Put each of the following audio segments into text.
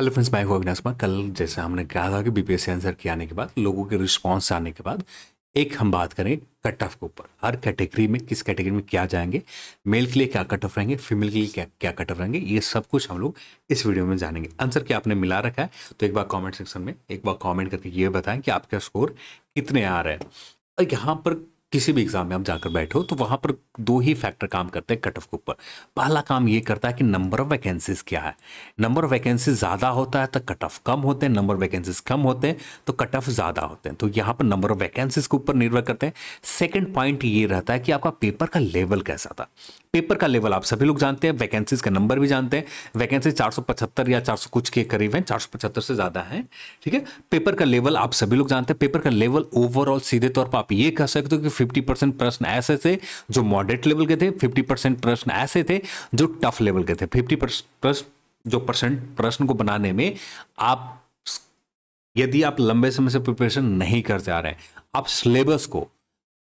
hello friends मैं हूँ अविनाश कुमार कल जैसे हमने कहा था कि बीपीएससी आंसर के आने के बाद लोगों के रिस्पांस आने के बाद एक हम बात करें कट ऑफ के ऊपर हर कैटेगरी में किस कैटेगरी में क्या जाएंगे मेल के लिए क्या कट ऑफ रहेंगे फीमेल के लिए क्या क्या कट ऑफ रहेंगे ये सब कुछ हम लोग इस वीडियो में जानेंगे आंसर क्या आपने मिला रखा है तो एक बार कॉमेंट सेक्शन में एक बार कॉमेंट करके ये बताएं कि आपका स्कोर कितने आ रहा है और यहाँ पर किसी भी एग्ज़ाम में आप जाकर बैठे हो तो वहाँ पर दो ही फैक्टर काम करते हैं कट ऑफ के ऊपर पहला काम ये करता है कि नंबर ऑफ वैकेंसीज क्या है नंबर ऑफ वैकेंसी ज़्यादा होता है तो कट ऑफ कम होते हैं नंबर ऑफ वैकेंसीज कम होते हैं तो कट ऑफ ज़्यादा होते हैं तो यहाँ पर नंबर ऑफ वैकेंसीज के ऊपर निर्भर करते हैं सेकेंड पॉइंट ये रहता है कि आपका पेपर का लेवल कैसा था पेपर का लेवल आप सभी लोग जानते हैं वैकेंसीज का नंबर भी जानते हैं वैकेंसी चार या चार कुछ के करीब है चार से ज़्यादा है ठीक है पेपर का लेवल आप सभी लोग जानते हैं पेपर का लेवल ओवरऑल सीधे तौर पर आप ये कह सकते हो कि फिफ्टी परसेंट प्रश्न ऐसे थे जो मॉडरेट लेवल के थे फिफ्टी परसेंट प्रश्न ऐसे थे जो टफ लेवल के थे फिफ्टी प्रश्न जो परसेंट प्रश्न को बनाने में आप यदि आप लंबे समय से प्रिपरेशन नहीं करते आ रहे हैं आप सिलेबस को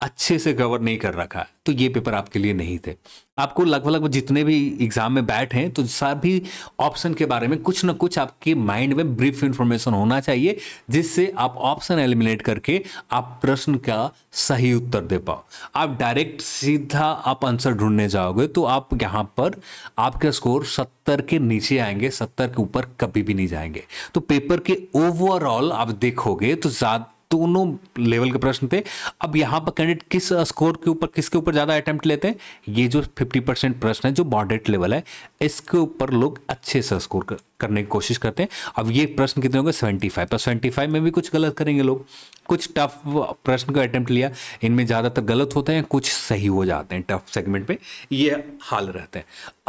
अच्छे से कवर नहीं कर रखा तो ये पेपर आपके लिए नहीं थे आपको लगभग लगभग जितने भी एग्जाम में बैठ हैं तो सभी ऑप्शन के बारे में कुछ ना कुछ आपके माइंड में ब्रीफ इन्फॉर्मेशन होना चाहिए जिससे आप ऑप्शन एलिमिनेट करके आप प्रश्न का सही उत्तर दे पाओ आप डायरेक्ट सीधा आप आंसर ढूंढने जाओगे तो आप यहाँ पर आपके स्कोर सत्तर के नीचे आएंगे सत्तर के ऊपर कभी भी नहीं जाएंगे तो पेपर के ओवरऑल आप देखोगे तो ज्यादा दोनों लेवल के प्रश्न थे अब यहाँ पर कैंडिडेट किस स्कोर के ऊपर किसके ऊपर ज़्यादा अटैम्प्ट लेते हैं ये जो 50 परसेंट प्रश्न है जो मॉडरेट लेवल है इसके ऊपर लोग अच्छे से स्कोर कर, करने की कोशिश करते हैं अब ये प्रश्न कितने होंगे 75 पर 75 में भी कुछ गलत करेंगे लोग कुछ टफ प्रश्न का अटैम्प्ट लिया इनमें ज़्यादातर गलत होते हैं कुछ सही हो जाते हैं टफ सेगमेंट में ये हाल रहते हैं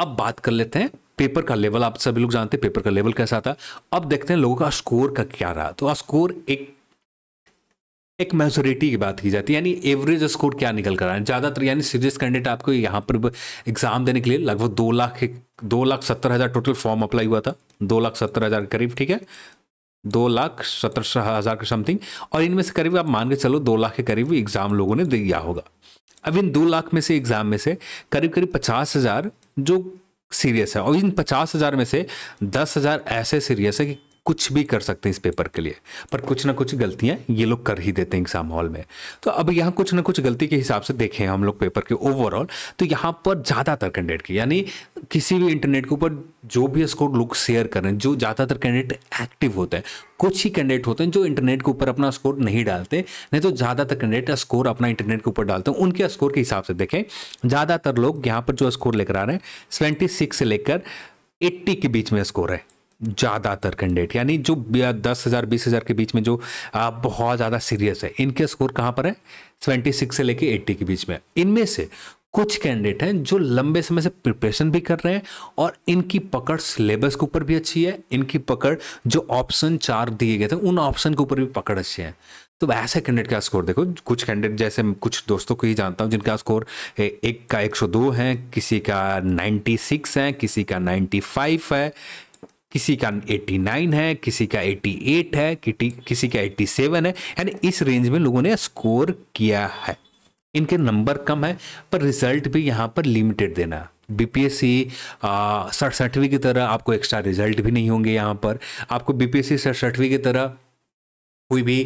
अब बात कर लेते हैं पेपर का लेवल आप सभी लोग जानते हैं पेपर का लेवल कैसा था अब देखते हैं लोगों का स्कोर का क्या रहा तो स्कोर एक एक मेजोरिटी की बात की जाती है यानी एवरेज स्कोर क्या निकल कर रहा है ज़्यादातर यानी सीरियस कैंडिडेट आपको यहाँ पर एग्ज़ाम देने के लिए लगभग दो लाख दो लाख सत्तर हज़ार टोटल फॉर्म अप्लाई हुआ था दो लाख सत्तर हज़ार करीब ठीक है दो लाख सत्तर हज़ार के समथिंग और इनमें से करीब आप मान के चलो दो लाख के करीब एग्ज़ाम लोगों ने दिया होगा अब इन दो लाख में से एग्ज़ाम में से करीब करीब पचास हज़ार जो सीरियस है और इन पचास हज़ार में से दस हज़ार ऐसे सीरियस है कि कुछ भी कर सकते हैं इस पेपर के लिए पर कुछ ना कुछ गलतियाँ ये लोग कर ही देते हैं एग्जाम हॉल में तो अब यहाँ कुछ ना कुछ गलती के हिसाब से देखें हम लोग पेपर के ओवरऑल तो यहाँ पर ज़्यादातर कैंडिडेट की यानी किसी भी इंटरनेट के ऊपर जो भी स्कोर लोग शेयर कर रहे हैं जो ज़्यादातर कैंडिडेट एक्टिव होते हैं कुछ ही कैंडिडेट होते हैं जो इंटरनेट के ऊपर अपना स्कोर नहीं डालते नहीं तो ज़्यादातर कैंडिडेट स्कोर अपना इंटरनेट के ऊपर डालते हैं उनके स्कोर के हिसाब से देखें ज़्यादातर लोग यहाँ पर जो स्कोर लेकर आ रहे हैं सेवेंटी सिक्स से लेकर एट्टी के बीच में स्कोर है ज़्यादातर कैंडिडेट यानी जो दस हज़ार बीस हज़ार के बीच में जो बहुत ज़्यादा सीरियस है इनके स्कोर कहाँ पर है ट्वेंटी सिक्स से लेके एट्टी के बीच में इनमें से कुछ कैंडिडेट हैं जो लंबे समय से प्रिपरेशन भी कर रहे हैं और इनकी पकड़ सिलेबस के ऊपर भी अच्छी है इनकी पकड़ जो ऑप्शन चार दिए गए थे उन ऑप्शन के ऊपर भी पकड़ अच्छी है तो ऐसे कैंडिडेट का स्कोर देखो कुछ कैंडिडेट जैसे कुछ दोस्तों को ही जानता हूँ जिनका स्कोर एक का 102 है किसी का 96 है किसी का 95 है किसी का 89 है किसी का 88 है किसी का 87 है यानी इस रेंज में लोगों ने स्कोर किया है इनके नंबर कम है पर रिजल्ट भी यहाँ पर लिमिटेड देना बी पी एस सी सड़सठवीं की तरह आपको एक्स्ट्रा रिजल्ट भी नहीं होंगे यहाँ पर आपको बी पी एस सी सड़सठवीं की तरह कोई भी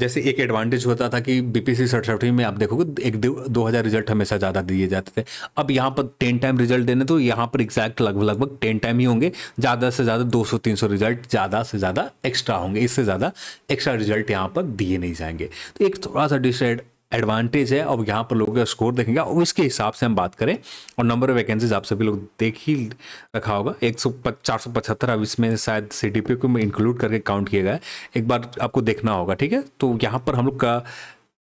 जैसे एक एडवांटेज होता था कि बीपीसी सड़सठवीं में आप देखोगे एक दो हज़ार रिजल्ट हमेशा ज़्यादा दिए जाते थे अब यहाँ पर टेन टाइम रिजल्ट देने तो यहाँ पर एग्जैक्ट लगभग लगभग टेन टाइम ही होंगे ज़्यादा से ज़्यादा दो सौ तीन सौ रिजल्ट ज़्यादा से ज़्यादा एक्स्ट्रा होंगे इससे ज़्यादा एक्स्ट्रा रिजल्ट यहाँ पर दिए नहीं जाएंगे तो एक थोड़ा सा डिसाइड एडवांटेज है अब यहाँ पर लोगों का स्कोर देखेंगे और इसके हिसाब से हम बात करें और नंबर ऑफ वैकेंसीज आप सभी लोग देख ही रखा होगा एक सौ चार सौ पचहत्तर अब इसमें शायद सी डी पी को इंक्लूड करके काउंट किया गया है एक बार आपको देखना होगा ठीक है तो यहाँ पर हम लोग का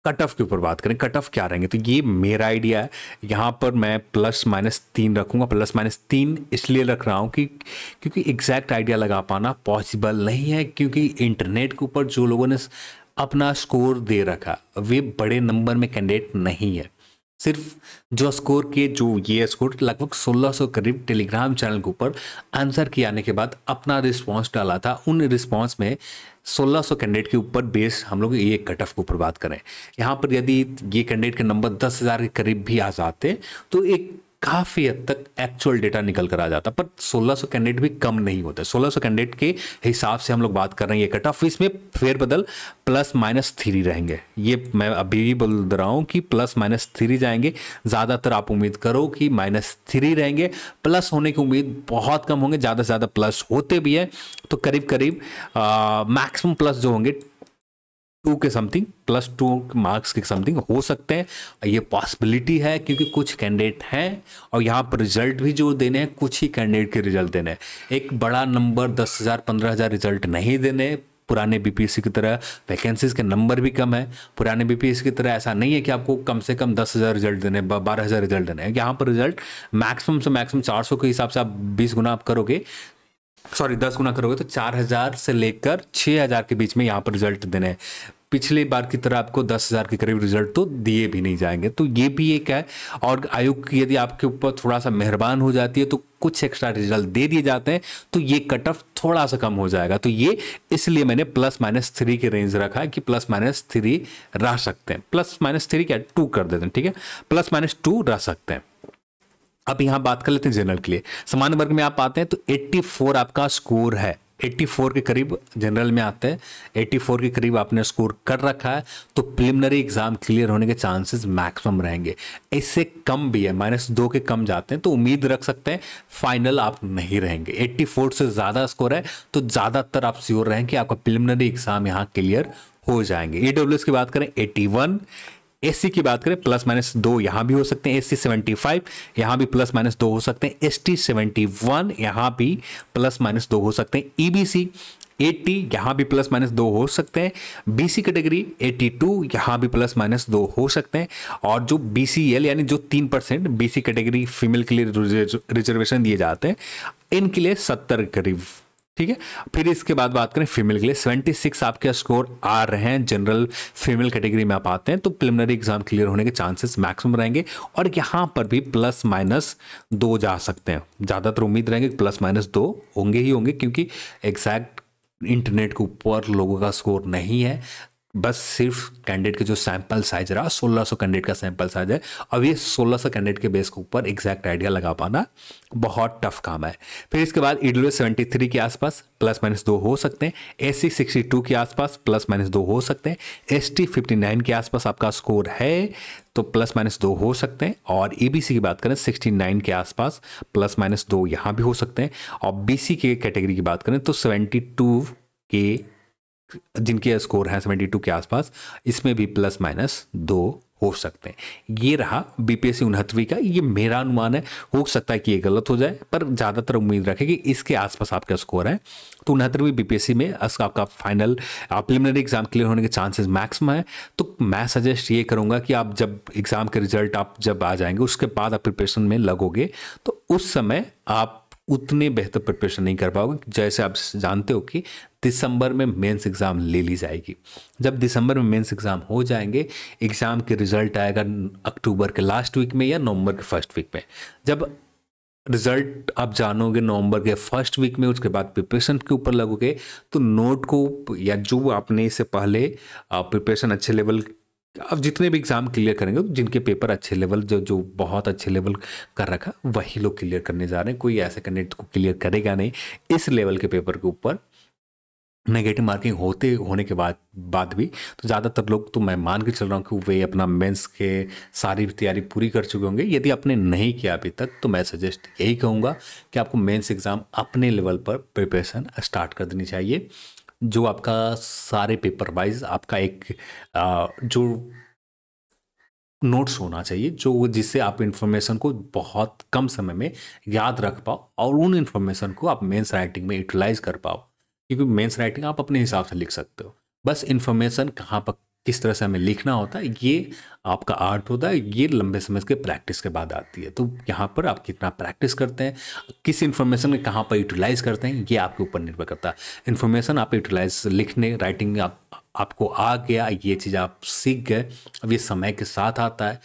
कट ऑफ के ऊपर बात करें कट ऑफ क्या रहेंगे तो ये मेरा आइडिया है यहाँ पर मैं प्लस माइनस तीन रखूँगा प्लस माइनस तीन इसलिए रख रहा हूँ कि क्योंकि एग्जैक्ट आइडिया लगा पाना पॉसिबल नहीं है क्योंकि इंटरनेट के ऊपर जो लोगों ने अपना स्कोर दे रखा वे बड़े नंबर में कैंडिडेट नहीं है सिर्फ जो स्कोर किए जो ये स्कोर लगभग 1600 करीब टेलीग्राम चैनल के ऊपर आंसर किए आने के बाद अपना रिस्पांस डाला था उन रिस्पांस में 1600 कैंडिडेट के ऊपर बेस हम लोग ये कट ऑफ के ऊपर बात करें यहाँ पर यदि ये कैंडिडेट के नंबर 10,000 के करीब भी आ जाते तो एक काफ़ी हद तक एक्चुअल डेटा निकल कर आ जाता पर 1600 कैंडिडेट भी कम नहीं होता 1600 कैंडिडेट के हिसाब से हम लोग बात कर रहे हैं ये कट ऑफ तो इसमें फेरबदल प्लस माइनस थ्री रहेंगे ये मैं अभी भी बोल रहा हूँ कि प्लस माइनस थ्री जाएंगे ज़्यादातर आप उम्मीद करो कि माइनस थ्री रहेंगे प्लस होने की उम्मीद बहुत कम होंगे ज़्यादा से ज़्यादा प्लस होते भी हैं तो करीब करीब मैक्सिमम प्लस जो होंगे टू के समथिंग प्लस टू मार्क्स के समथिंग हो सकते हैं ये पॉसिबिलिटी है क्योंकि कुछ कैंडिडेट हैं और यहाँ पर रिजल्ट भी जो देने हैं कुछ ही कैंडिडेट के रिजल्ट देने हैं एक बड़ा नंबर दस हज़ार पंद्रह हज़ार रिजल्ट नहीं देने पुराने बीपीएससी की तरह वैकेंसीज के नंबर भी कम है पुराने बीपीएससी की तरह ऐसा नहीं है कि आपको कम से कम दस हज़ार रिजल्ट देने बारह हज़ार रिजल्ट देने हैं यहाँ पर रिजल्ट मैक्सिमम से मैक्सिमम चार सौ के हिसाब से आप बीस गुना आप करोगे सॉरी दस गुना करोगे तो चार हज़ार से लेकर छः हज़ार के बीच में यहाँ पर रिजल्ट देने हैं पिछले बार की तरह आपको दस हज़ार के करीब रिजल्ट तो दिए भी नहीं जाएंगे तो ये भी एक है और आयोग यदि आपके ऊपर थोड़ा सा मेहरबान हो जाती है तो कुछ एक्स्ट्रा रिजल्ट दे दिए जाते हैं तो ये कट ऑफ थोड़ा सा कम हो जाएगा तो ये इसलिए मैंने प्लस माइनस थ्री की रेंज रखा है कि प्लस माइनस थ्री रह सकते हैं प्लस माइनस थ्री क्या टू कर देते हैं ठीक है प्लस माइनस टू रह सकते हैं अब यहां बात कर लेते हैं जनरल के लिए सामान्य वर्ग में आप आते हैं तो 84 आपका स्कोर है 84 के करीब जनरल में आते हैं 84 के करीब आपने स्कोर कर रखा है तो प्रिलिमिनरी एग्जाम क्लियर होने के चांसेस मैक्सिमम रहेंगे इससे कम भी है माइनस दो के कम जाते हैं तो उम्मीद रख सकते हैं फाइनल आप नहीं रहेंगे 84 से ज़्यादा स्कोर है तो ज़्यादातर आप श्योर रहें कि आपका प्रिलिमिनरी एग्जाम यहाँ क्लियर हो जाएंगे ई की बात करें वन एस की बात करें प्लस माइनस दो यहाँ भी हो सकते हैं एस सी सेवेंटी फाइव यहाँ भी प्लस माइनस दो हो सकते हैं एस टी सेवेंटी वन यहाँ भी प्लस माइनस दो हो सकते हैं ई बी सी एट्टी यहाँ भी प्लस माइनस दो हो सकते हैं बीसी कैटेगरी एट्टी टू यहाँ भी प्लस माइनस दो हो सकते हैं और जो बीसीएल यानी जो तीन परसेंट सी कैटेगरी फीमेल के लिए रिजर्वेशन दिए जाते हैं इनके लिए सत्तर करीब ठीक है फिर इसके बाद बात करें फीमेल के लिए 76 आपके स्कोर आ रहे हैं जनरल फीमेल कैटेगरी में आप आते हैं तो प्रिलिमिनरी एग्जाम क्लियर होने के चांसेस मैक्सिमम रहेंगे और यहाँ पर भी प्लस माइनस दो जा सकते हैं ज़्यादातर उम्मीद रहेंगे प्लस माइनस दो होंगे ही होंगे क्योंकि एग्जैक्ट इंटरनेट के ऊपर लोगों का स्कोर नहीं है बस सिर्फ कैंडिडेट के जो सैंपल साइज रहा 1600 कैंडिडेट का सैंपल साइज है अब ये 1600 कैंडिडेट के बेस के ऊपर एग्जैक्ट आइडिया लगा पाना बहुत टफ काम है फिर इसके बाद ईडब्ल्यू सेवेंटी थ्री के आसपास प्लस माइनस दो हो सकते हैं एस सी सिक्सटी टू के आसपास प्लस माइनस दो हो सकते हैं एस टी फिफ्टी नाइन के आसपास आपका स्कोर है तो प्लस माइनस दो हो सकते हैं और ए बी सी की बात करें सिक्सटी नाइन के आसपास प्लस माइनस दो यहाँ भी हो सकते हैं और बी सी के कैटेगरी की बात करें तो सेवेंटी टू के जिनके स्कोर हैं सेवेंटी टू के आसपास इसमें भी प्लस माइनस दो हो सकते हैं ये रहा बी पी एस सी उनहत्तरवीं का ये मेरा अनुमान है हो सकता है कि ये गलत हो जाए पर ज़्यादातर उम्मीद रखें कि इसके आसपास आपका स्कोर है तो उनहत्तरवीं बी पी एस सी में आपका फाइनल प्रिलिमिनरी एग्जाम क्लियर होने के चांसेस मैक्सिमम है तो मैं सजेस्ट ये करूँगा कि आप जब एग्ज़ाम के रिजल्ट आप जब आ जाएंगे उसके बाद आप प्रिपरेशन में लगोगे तो उस समय आप उतने बेहतर प्रिपरेशन नहीं कर पाओगे जैसे आप जानते हो कि दिसंबर में मेंस एग्ज़ाम ले ली जाएगी जब दिसंबर में मेंस एग्ज़ाम हो जाएंगे एग्ज़ाम के रिज़ल्ट आएगा अक्टूबर के लास्ट वीक में या नवंबर के फर्स्ट वीक में जब रिजल्ट आप जानोगे नवंबर के फर्स्ट वीक में उसके बाद प्रिपरेशन के ऊपर लगोगे तो नोट को या जो आपने इससे पहले प्रिपरेशन अच्छे लेवल अब जितने भी एग्ज़ाम क्लियर करेंगे तो जिनके पेपर अच्छे लेवल जो जो बहुत अच्छे लेवल कर रखा वही लोग क्लियर करने जा रहे हैं कोई ऐसे कैंडिडेट को क्लियर करेगा नहीं इस लेवल के पेपर के ऊपर नेगेटिव मार्किंग होते होने के बाद बाद भी तो ज़्यादातर लोग तो मैं मान के चल रहा हूँ कि वे अपना मेंस के सारी तैयारी पूरी कर चुके होंगे यदि आपने नहीं किया अभी तक तो मैं सजेस्ट यही कहूँगा कि आपको मेंस एग्ज़ाम अपने लेवल पर प्रिपरेशन स्टार्ट कर देनी चाहिए जो आपका सारे पेपर वाइज आपका एक आ, जो नोट्स होना चाहिए जो जिससे आप इन्फॉर्मेशन को बहुत कम समय में याद रख पाओ और उन इन्फॉर्मेशन को आप मेंस राइटिंग में यूटिलाइज कर पाओ क्योंकि मेंस राइटिंग आप अपने हिसाब से लिख सकते हो बस इन्फॉर्मेशन कहाँ पर किस तरह से हमें लिखना होता है ये आपका आर्ट होता है ये लंबे समय के प्रैक्टिस के बाद आती है तो यहाँ पर आप कितना प्रैक्टिस करते हैं किस इन्फॉर्मेशन में कहाँ पर यूटिलाइज करते हैं ये आपके ऊपर निर्भर करता है इन्फॉर्मेशन आप यूटिलाइज लिखने राइटिंग में आप आपको आ गया ये चीज़ आप सीख गए अब ये समय के साथ आता है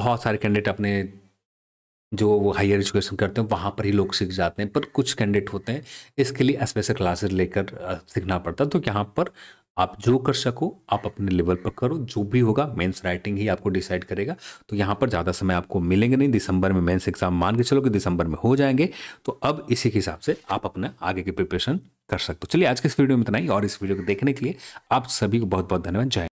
बहुत सारे कैंडिडेट अपने जो वो हायर एजुकेशन करते हैं वहाँ पर ही लोग सीख जाते हैं पर कुछ कैंडिडेट होते हैं इसके लिए स्पेशल क्लासेस लेकर सीखना पड़ता है तो यहाँ पर आप जो कर सको आप अपने लेवल पर करो जो भी होगा मेंस राइटिंग ही आपको डिसाइड करेगा तो यहाँ पर ज़्यादा समय आपको मिलेंगे नहीं दिसंबर में मेंस एग्जाम मान के चलो कि दिसंबर में हो जाएंगे तो अब इसी के हिसाब से आप अपना आगे की प्रिपरेशन कर सकते हो चलिए आज के इस वीडियो में इतना ही और इस वीडियो को देखने के लिए आप सभी को बहुत बहुत धन्यवाद जय